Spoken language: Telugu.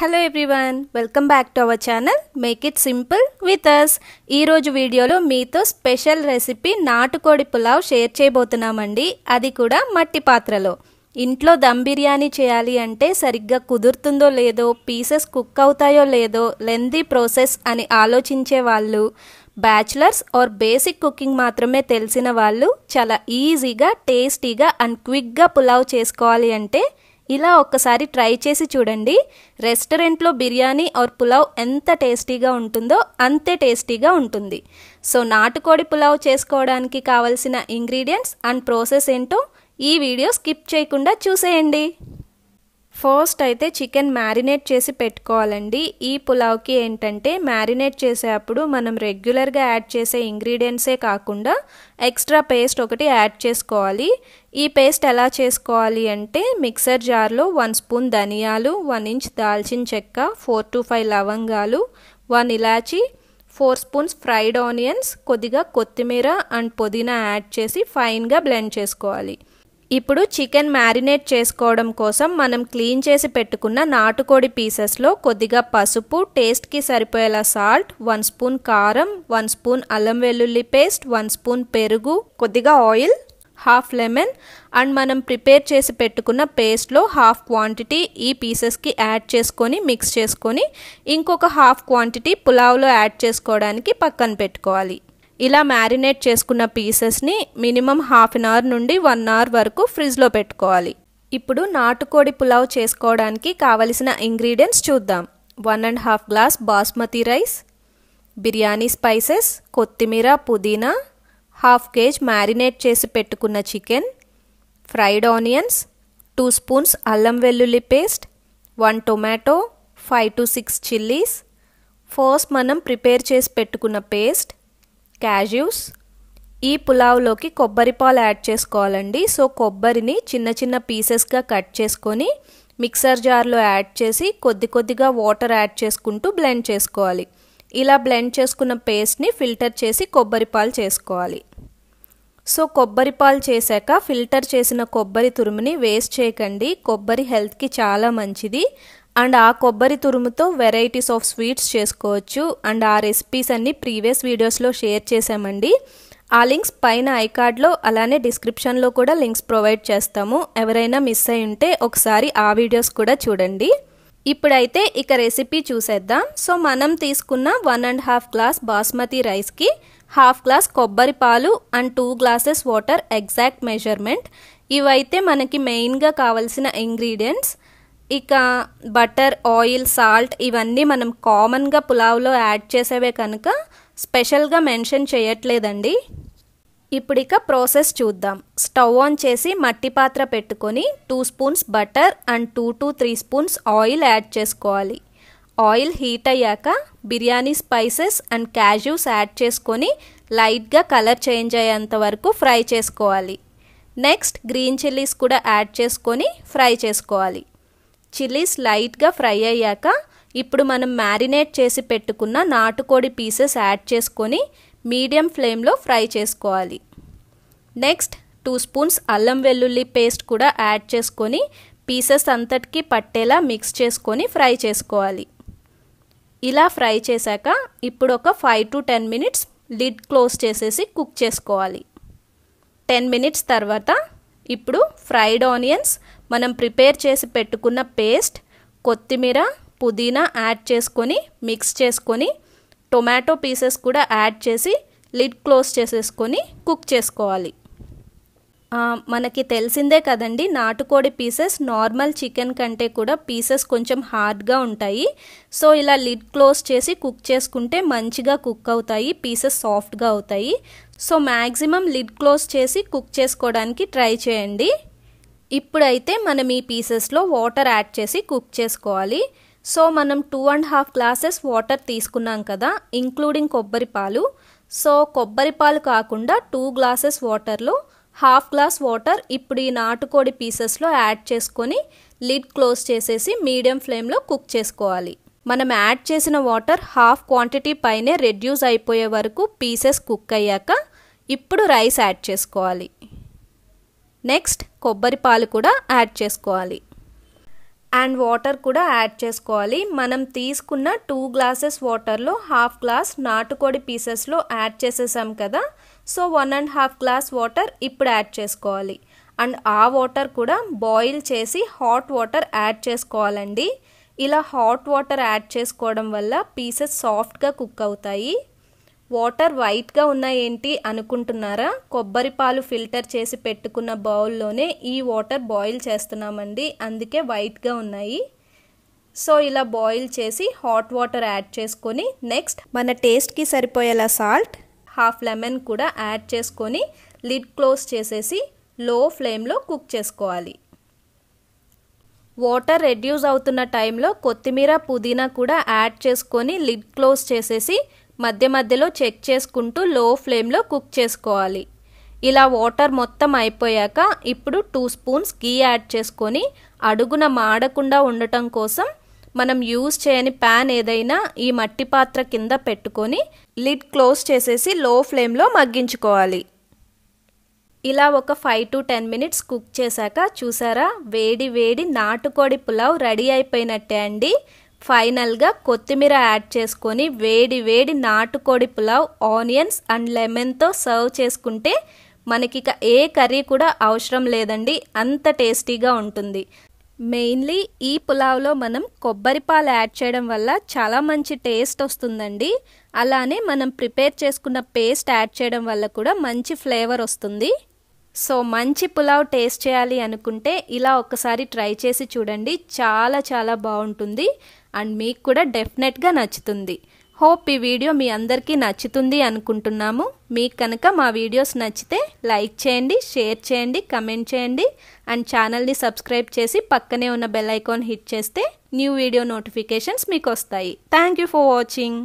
hello everyone welcome back to our channel make it simple with us ఈరోజు వీడియోలో మీతో స్పెషల్ రెసిపీ నాటుకోడి పులావ్ షేర్ చేయబోతున్నామండి అది కూడా మట్టి పాత్రలో ఇంట్లో దమ్ బిర్యానీ చేయాలి అంటే సరిగ్గా కుదురుతుందో లేదో పీసెస్ కుక్ అవుతాయో లేదో లెందీ ప్రాసెస్ అని ఆలోచించే వాళ్ళు బ్యాచిలర్స్ ఆర్ బేసిక్ కుకింగ్ మాత్రమే తెలిసిన వాళ్ళు చాలా ఈజీగా టేస్టీగా అండ్ క్విక్గా పులావ్ చేసుకోవాలి అంటే ఇలా ఒక్కసారి ట్రై చేసి చూడండి రెస్టారెంట్లో బిర్యానీ ఆర్ పులావ్ ఎంత టేస్టీగా ఉంటుందో అంతే టేస్టీగా ఉంటుంది సో నాటుకోడి పులావ్ చేసుకోవడానికి కావలసిన ఇంగ్రీడియంట్స్ అండ్ ప్రాసెస్ ఏంటో ఈ వీడియో స్కిప్ చేయకుండా చూసేయండి ఫస్ట్ అయితే చికెన్ మ్యారినేట్ చేసి పెట్టుకోవాలండి ఈ పులావ్కి ఏంటంటే మ్యారినేట్ చేసేటప్పుడు మనం రెగ్యులర్గా యాడ్ చేసే ఇంగ్రీడియంట్సే కాకుండా ఎక్స్ట్రా పేస్ట్ ఒకటి యాడ్ చేసుకోవాలి ఈ పేస్ట్ ఎలా చేసుకోవాలి అంటే మిక్సర్ జార్లో వన్ స్పూన్ ధనియాలు వన్ ఇంచ్ దాల్చిన చెక్క ఫోర్ టు ఫైవ్ లవంగాలు వన్ ఇలాచి ఫోర్ స్పూన్స్ ఫ్రైడ్ ఆనియన్స్ కొద్దిగా కొత్తిమీర అండ్ పుదీనా యాడ్ చేసి ఫైన్గా బ్లెండ్ చేసుకోవాలి ఇప్పుడు చికెన్ మ్యారినేట్ చేసుకోవడం కోసం మనం క్లీన్ చేసి పెట్టుకున్న నాటుకోడి పీసెస్లో కొద్దిగా పసుపు టేస్ట్కి సరిపోయేలా సాల్ట్ వన్ స్పూన్ కారం వన్ స్పూన్ అల్లం వెల్లుల్లి పేస్ట్ వన్ స్పూన్ పెరుగు కొద్దిగా ఆయిల్ హాఫ్ లెమన్ అండ్ మనం ప్రిపేర్ చేసి పెట్టుకున్న పేస్ట్లో హాఫ్ క్వాంటిటీ ఈ పీసెస్కి యాడ్ చేసుకొని మిక్స్ చేసుకొని ఇంకొక హాఫ్ క్వాంటిటీ పులావ్లో యాడ్ చేసుకోవడానికి పక్కన పెట్టుకోవాలి ఇలా మ్యారినేట్ చేసుకున్న పీసెస్ని మినిమం హాఫ్ అన్ అవర్ నుండి వన్ అవర్ వరకు ఫ్రిడ్జ్లో పెట్టుకోవాలి ఇప్పుడు నాటుకోడి పులావ్ చేసుకోవడానికి కావలసిన ఇంగ్రీడియంట్స్ చూద్దాం one and half glass basmati rice biryani spices కొత్తిమీర పుదీనా హాఫ్ కేజ్ మ్యారినేట్ చేసి పెట్టుకున్న chicken fried onions two spoons అల్లం వెల్లుల్లి paste one tomato five to six chillies first మనం ప్రిపేర్ చేసి పెట్టుకున్న పేస్ట్ క్యాజ్యూస్ ఈ పులావ్లోకి కొబ్బరి పాలు యాడ్ చేసుకోవాలండి సో కొబ్బరిని చిన్న చిన్న పీసెస్గా కట్ చేసుకొని మిక్సర్ జార్లో యాడ్ చేసి కొద్ది కొద్దిగా వాటర్ యాడ్ చేసుకుంటూ బ్లెండ్ చేసుకోవాలి ఇలా బ్లెండ్ చేసుకున్న పేస్ట్ని ఫిల్టర్ చేసి కొబ్బరి పాలు చేసుకోవాలి సో కొబ్బరి పాలు చేశాక ఫిల్టర్ చేసిన కొబ్బరి తురుముని వేస్ట్ చేయకండి కొబ్బరి హెల్త్కి చాలా మంచిది అండ్ ఆ కొబ్బరి తురుముతో వెరైటీస్ ఆఫ్ స్వీట్స్ చేసుకోవచ్చు అండ్ ఆ రెసిపీస్ అన్ని ప్రీవియస్ వీడియోస్లో షేర్ చేసామండి ఆ లింక్స్ పైన ఐకార్డ్లో అలానే డిస్క్రిప్షన్లో కూడా లింక్స్ ప్రొవైడ్ చేస్తాము ఎవరైనా మిస్ అయి ఉంటే ఒకసారి ఆ వీడియోస్ కూడా చూడండి ఇప్పుడైతే ఇక రెసిపీ చూసేద్దాం సో మనం తీసుకున్న one and half glass basmati రైస్కి హాఫ్ గ్లాస్ కొబ్బరి పాలు and two glasses water exact measurement ఇవైతే మనకి మెయిన్గా కావలసిన ఇంగ్రీడియంట్స్ ఇక బటర్ ఆయిల్ సాల్ట్ ఇవన్నీ మనం కామన్గా పులావ్లో యాడ్ చేసేవే కనుక స్పెషల్గా మెన్షన్ చేయట్లేదండి ఇప్పుడు ఇక ప్రాసెస్ చూద్దాం స్టవ్ ఆన్ చేసి మట్టి పాత్ర పెట్టుకొని two spoons butter and two to three spoons oil add చేసుకోవాలి ఆయిల్ హీట్ అయ్యాక biryani spices and cashews add చేసుకొని లైట్గా కలర్ చేంజ్ అయ్యేంత వరకు ఫ్రై చేసుకోవాలి నెక్స్ట్ గ్రీన్ చిల్లీస్ కూడా యాడ్ చేసుకొని ఫ్రై చేసుకోవాలి చిల్లీస్ లైట్గా ఫ్రై అయ్యాక ఇప్పుడు మనం మ్యారినేట్ చేసి పెట్టుకున్న నాటుకోడి పీసెస్ యాడ్ చేసుకొని మీడియం ఫ్లేమ్లో ఫ్రై చేసుకోవాలి నెక్స్ట్ టూ స్పూన్స్ అల్లం వెల్లుల్లి పేస్ట్ కూడా యాడ్ చేసుకొని పీసెస్ అంతటికి పట్టేలా మిక్స్ చేసుకొని ఫ్రై చేసుకోవాలి ఇలా ఫ్రై చేశాక ఇప్పుడు ఒక five to ten minutes lid close చేసేసి కుక్ చేసుకోవాలి టెన్ మినిట్స్ తర్వాత ఇప్పుడు ఫ్రైడ్ ఆనియన్స్ మనం ప్రిపేర్ చేసి పెట్టుకున్న పేస్ట్ కొత్తిమీర పుదీనా యాడ్ చేసుకొని మిక్స్ చేసుకొని టొమాటో పీసెస్ కూడా యాడ్ చేసి లిడ్ క్లోజ్ చేసేసుకొని కుక్ చేసుకోవాలి మనకి తెలిసిందే కదండి నాటుకోడి పీసెస్ నార్మల్ చికెన్ కంటే కూడా పీసెస్ కొంచెం హార్డ్గా ఉంటాయి సో ఇలా లిడ్ క్లోజ్ చేసి కుక్ చేసుకుంటే మంచిగా కుక్ అవుతాయి పీసెస్ సాఫ్ట్గా అవుతాయి సో మ్యాక్సిమం లిడ్ క్లోజ్ చేసి కుక్ చేసుకోవడానికి ట్రై చేయండి ఇప్పుడైతే మనం ఈ పీసెస్లో వాటర్ యాడ్ చేసి కుక్ చేసుకోవాలి సో మనం two and half glasses water తీసుకున్నాం కదా ఇంక్లూడింగ్ కొబ్బరి పాలు సో కొబ్బరి పాలు కాకుండా టూ గ్లాసెస్ వాటర్లో హాఫ్ గ్లాస్ వాటర్ ఇప్పుడు ఈ నాటుకోడి పీసెస్లో యాడ్ చేసుకొని లిడ్ క్లోజ్ చేసేసి మీడియం ఫ్లేమ్లో కుక్ చేసుకోవాలి మనం యాడ్ చేసిన వాటర్ హాఫ్ క్వాంటిటీ పైనే రెడ్యూస్ అయిపోయే వరకు పీసెస్ కుక్ అయ్యాక ఇప్పుడు రైస్ యాడ్ చేసుకోవాలి నెక్స్ట్ కొబ్బరి పాలు కూడా యాడ్ చేసుకోవాలి అండ్ వాటర్ కూడా యాడ్ చేసుకోవాలి మనం తీసుకున్న టూ గ్లాసెస్ వాటర్లో హాఫ్ గ్లాస్ నాటుకోడి పీసెస్లో యాడ్ చేసేసాం కదా so one and half glass water ఇప్పుడు యాడ్ చేసుకోవాలి అండ్ ఆ వాటర్ కూడా బాయిల్ చేసి హాట్ వాటర్ యాడ్ చేసుకోవాలండి ఇలా హాట్ వాటర్ యాడ్ చేసుకోవడం వల్ల పీసెస్ సాఫ్ట్గా కుక్ అవుతాయి వాటర్ వైట్గా ఏంటి అనుకుంటున్నారా కొబ్బరి పాలు ఫిల్టర్ చేసి పెట్టుకున్న బౌల్లోనే ఈ వాటర్ బాయిల్ చేస్తున్నామండి అందుకే వైట్గా ఉన్నాయి సో ఇలా బాయిల్ చేసి హాట్ వాటర్ యాడ్ చేసుకొని నెక్స్ట్ మన టేస్ట్కి సరిపోయేలా సాల్ట్ హాఫ్ లెమన్ కూడా యాడ్ చేసుకొని లిడ్ క్లోజ్ చేసేసి లో ఫ్లేమ్లో కుక్ చేసుకోవాలి వాటర్ రెడ్యూస్ అవుతున్న టైంలో కొత్తిమీర పుదీనా కూడా యాడ్ చేసుకొని లిడ్ క్లోజ్ చేసేసి మధ్య మధ్యలో చెక్ చేసుకుంటూ లో ఫ్లేమ్లో కుక్ చేసుకోవాలి ఇలా వాటర్ మొత్తం అయిపోయాక ఇప్పుడు టూ స్పూన్స్ గీ యాడ్ చేసుకొని అడుగున మాడకుండా ఉండటం కోసం మనం యూజ్ చేయని ప్యాన్ ఏదైనా ఈ మట్టి పాత్ర కింద పెట్టుకొని లిడ్ క్లోజ్ చేసేసి లో ఫ్లేమ్లో మగ్గించుకోవాలి ఇలా ఒక five to ten minutes cook చేశాక చూసారా వేడి వేడి నాటుకోడి పులావ్ రెడీ అయిపోయినట్టే అండి ఫైనల్గా కొత్తిమీర యాడ్ చేసుకొని వేడి వేడి నాటుకోడి పులావ్ ఆనియన్స్ అండ్ లెమన్తో సర్వ్ చేసుకుంటే మనకి ఇక ఏ కర్రీ కూడా అవసరం లేదండి అంత టేస్టీగా ఉంటుంది మెయిన్లీ ఈ పులావ్లో మనం కొబ్బరి పాలు యాడ్ చేయడం వల్ల చాలా మంచి టేస్ట్ వస్తుందండి అలానే మనం ప్రిపేర్ చేసుకున్న పేస్ట్ యాడ్ చేయడం వల్ల కూడా మంచి ఫ్లేవర్ వస్తుంది సో మంచి పులావ్ టేస్ట్ చేయాలి అనుకుంటే ఇలా ఒకసారి ట్రై చేసి చూడండి చాలా చాలా బాగుంటుంది అండ్ మీకు కూడా డెఫినెట్గా నచ్చుతుంది హోప్ ఈ వీడియో మీ అందరికీ నచ్చుతుంది అనుకుంటున్నాము మీకు కనుక మా వీడియోస్ నచ్చితే లైక్ చేయండి షేర్ చేయండి కమెంట్ చేయండి అండ్ ఛానల్ని సబ్స్క్రైబ్ చేసి పక్కనే ఉన్న బెల్ ఐకాన్ హిట్ చేస్తే న్యూ వీడియో నోటిఫికేషన్స్ మీకు వస్తాయి థ్యాంక్ ఫర్ వాచింగ్